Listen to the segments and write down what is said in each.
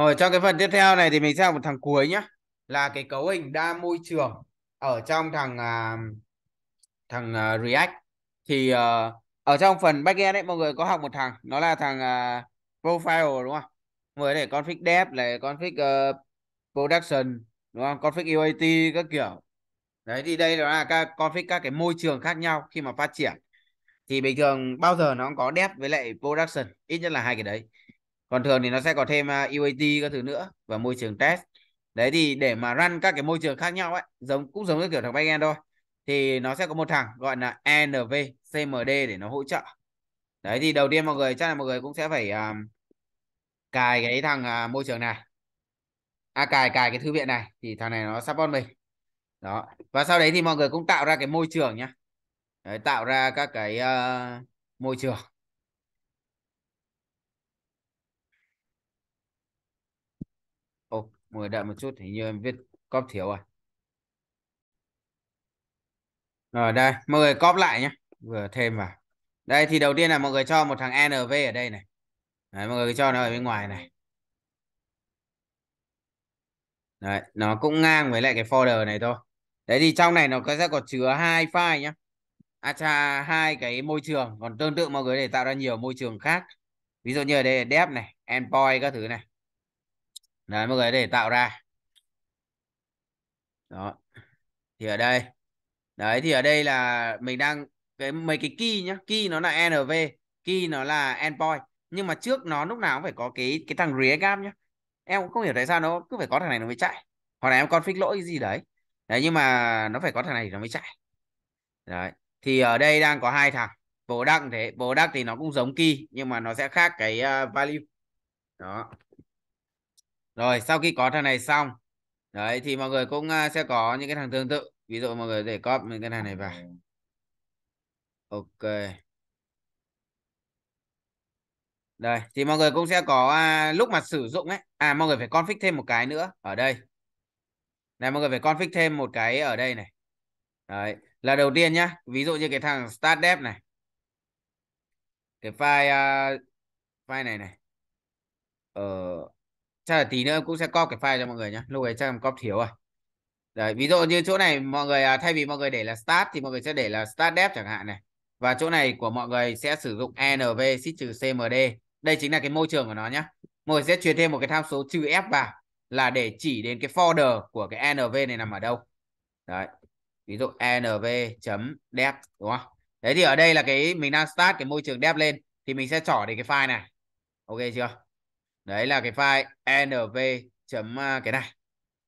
Rồi cho cái phần tiếp theo này thì mình sẽ học một thằng cuối nhá. Là cái cấu hình đa môi trường ở trong thằng uh, thằng uh, React thì uh, ở trong phần backend ấy mọi người có học một thằng nó là thằng uh, profile đúng không? Mọi người để config dev này, config uh, production đúng không? Config UAT các kiểu. Đấy thì đây là các config các cái môi trường khác nhau khi mà phát triển. Thì bình thường bao giờ nó cũng có dev với lại production, ít nhất là hai cái đấy còn thường thì nó sẽ có thêm UAT à, e các thứ nữa và môi trường test đấy thì để mà run các cái môi trường khác nhau ấy giống cũng giống như kiểu thằng backend thôi thì nó sẽ có một thằng gọi là ENV CMD để nó hỗ trợ đấy thì đầu tiên mọi người chắc là mọi người cũng sẽ phải um, cài cái thằng uh, môi trường này à cài cài cái thư viện này thì thằng này nó support mình đó và sau đấy thì mọi người cũng tạo ra cái môi trường nhá đấy, tạo ra các cái uh, môi trường ngồi đợi một chút hình như em viết cóp thiếu rồi rồi đây mọi người cóp lại nhé vừa thêm vào đây thì đầu tiên là mọi người cho một thằng NV ở đây này Đấy, mọi người cho nó ở bên ngoài này Đấy, nó cũng ngang với lại cái folder này thôi đấy thì trong này nó sẽ có chứa hai file nhá à chà hai cái môi trường còn tương tự mọi người để tạo ra nhiều môi trường khác ví dụ như ở đây là dev này endpoint các thứ này Đấy, mọi người để tạo ra đó thì ở đây đấy thì ở đây là mình đang cái mấy cái key nhá key nó là nv key nó là endpoint nhưng mà trước nó lúc nào cũng phải có cái cái thằng react nhá em cũng không hiểu tại sao nó cứ phải có thằng này nó mới chạy hoặc là em config lỗi gì đấy đấy nhưng mà nó phải có thằng này thì nó mới chạy đấy thì ở đây đang có hai thằng bố đăng thế bố đăng thì nó cũng giống key nhưng mà nó sẽ khác cái uh, value đó rồi sau khi có thằng này xong đấy thì mọi người cũng à, sẽ có những cái thằng tương tự ví dụ mọi người để copy những cái thằng này vào ok đây thì mọi người cũng sẽ có à, lúc mà sử dụng ấy à mọi người phải config thêm một cái nữa ở đây này mọi người phải config thêm một cái ở đây này đấy là đầu tiên nhá ví dụ như cái thằng start dev này cái file uh, file này này ờ chắc là tí nữa cũng sẽ copy cái file cho mọi người nhé lúc ấy chắc là copy thiếu à. Đấy, ví dụ như chỗ này mọi người à, thay vì mọi người để là start thì mọi người sẽ để là start dev chẳng hạn này và chỗ này của mọi người sẽ sử dụng env xít trừ cmd đây chính là cái môi trường của nó nhé mọi người sẽ truyền thêm một cái tham số trừ f vào là để chỉ đến cái folder của cái env này nằm ở đâu đấy ví dụ env chấm dev đúng không đấy thì ở đây là cái mình đang start cái môi trường dev lên thì mình sẽ trỏ đến cái file này ok chưa đấy là cái file nv chấm à, cái này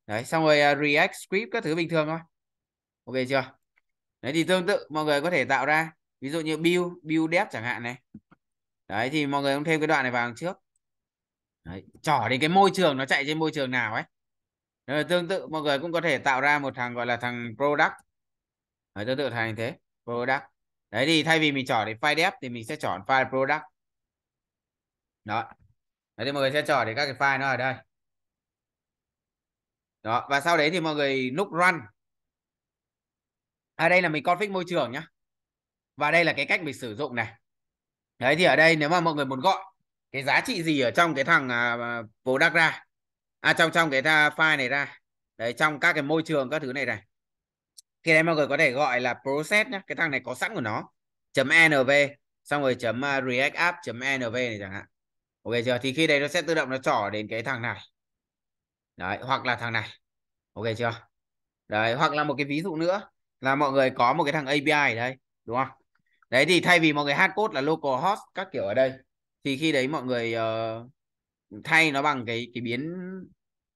đấy xong rồi à, react script các thứ bình thường thôi ok chưa đấy thì tương tự mọi người có thể tạo ra ví dụ như build build dev chẳng hạn này đấy thì mọi người cũng thêm cái đoạn này vào trước đấy, trỏ đến cái môi trường nó chạy trên môi trường nào ấy rồi tương tự mọi người cũng có thể tạo ra một thằng gọi là thằng product đấy, tương tự thành thế product đấy thì thay vì mình chọn đến file dev thì mình sẽ chọn file product đó đấy thì mọi người sẽ chọn đến các cái file nó ở đây đó và sau đấy thì mọi người nút run ở à, đây là mình config môi trường nhá và đây là cái cách mình sử dụng này đấy thì ở đây nếu mà mọi người muốn gọi cái giá trị gì ở trong cái thằng uh, product ra à trong trong cái file này ra đấy trong các cái môi trường các thứ này này khi đấy mọi người có thể gọi là process nhé cái thằng này có sẵn của nó .nv, xong rồi à, .react app .nv này chẳng hạn ok chưa thì khi đấy nó sẽ tự động nó trỏ đến cái thằng này đấy hoặc là thằng này ok chưa đấy hoặc là một cái ví dụ nữa là mọi người có một cái thằng API ở đây đúng không đấy thì thay vì mọi người hard code là local host các kiểu ở đây thì khi đấy mọi người uh, thay nó bằng cái cái biến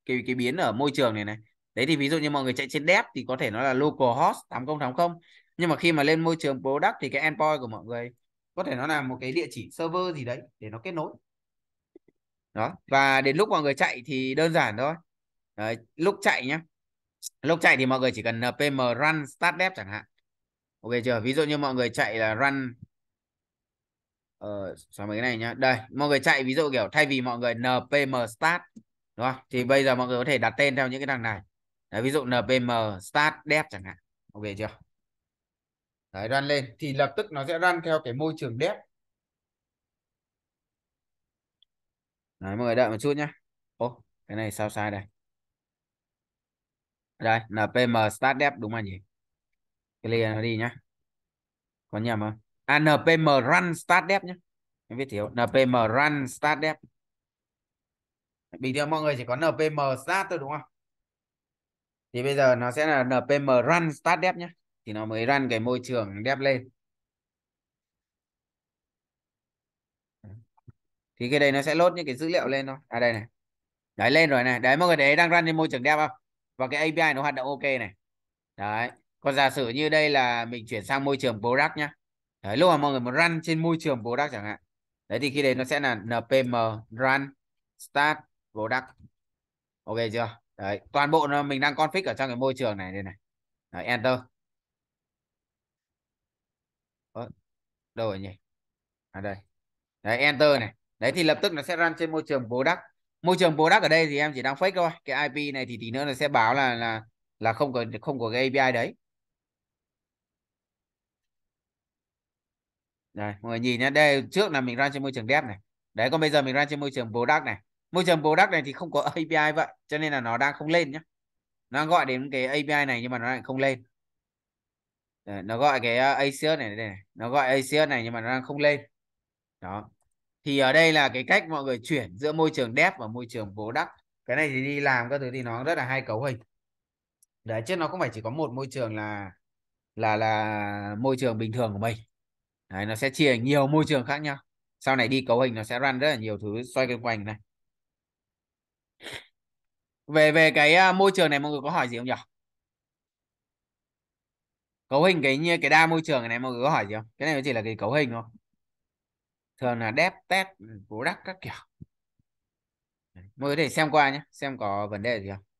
cái cái biến ở môi trường này này đấy thì ví dụ như mọi người chạy trên dev thì có thể nó là local host 8080 nhưng mà khi mà lên môi trường product thì cái endpoint của mọi người có thể nó là một cái địa chỉ server gì đấy để nó kết nối đó và đến lúc mọi người chạy thì đơn giản thôi Đấy, lúc chạy nhé lúc chạy thì mọi người chỉ cần npm run start dev chẳng hạn ok chưa ví dụ như mọi người chạy là run ờ, sao mấy cái này nhá đây mọi người chạy ví dụ kiểu thay vì mọi người npm start đúng không thì bây giờ mọi người có thể đặt tên theo những cái thằng này Đấy, ví dụ npm start dev chẳng hạn ok chưa Đấy, run lên thì lập tức nó sẽ run theo cái môi trường dev Đấy, mọi người đợi một chút nhé ô cái này sao sai đây đây NPM start dev đúng là gì clear nó đi nhá có nhầm không à npm run start dev nhé em viết thiếu npm run start dev, bình thường mọi người chỉ có npm start thôi đúng không thì bây giờ nó sẽ là npm run start dev nhé thì nó mới run cái môi trường dev lên thì cái đây nó sẽ lốt những cái dữ liệu lên thôi à đây này đấy lên rồi này đấy mọi người đấy đang run trên môi trường dev không và cái API nó hoạt động ok này đấy còn giả sử như đây là mình chuyển sang môi trường product nhá đấy, lúc mà mọi người muốn run trên môi trường product chẳng hạn đấy thì khi đấy nó sẽ là npm run start product ok chưa đấy toàn bộ nó mình đang config ở trong cái môi trường này đây này đấy, enter Ủa, đâu rồi nhỉ à đây đấy enter này đấy thì lập tức nó sẽ run trên môi trường product môi trường product ở đây thì em chỉ đang fake thôi cái IP này thì tí nữa nó sẽ báo là là là không có không có cái API đấy Đây, mọi người nhìn nhé, đây trước là mình run trên môi trường dev này. Đấy còn bây giờ mình run trên môi trường product này. Môi trường product này thì không có API vậy, cho nên là nó đang không lên nhá. Nó gọi đến cái API này nhưng mà nó lại không lên. nó gọi cái ờ, ACS này đây này, nó gọi ACS này nhưng mà nó đang không lên. Đó thì ở đây là cái cách mọi người chuyển giữa môi trường dev và môi trường vô đắc cái này thì đi làm các thứ thì nó rất là hay cấu hình đấy chứ nó không phải chỉ có một môi trường là là là môi trường bình thường của mình đấy, nó sẽ chia nhiều môi trường khác nhau sau này đi cấu hình nó sẽ run rất là nhiều thứ xoay quanh này về về cái à, môi trường này mọi người có hỏi gì không nhỉ cấu hình cái như cái đa môi trường này mọi người có hỏi gì không cái này nó chỉ là cái cấu hình thôi thường là dev test product các kiểu mọi người thể xem qua nhé xem có vấn đề gì không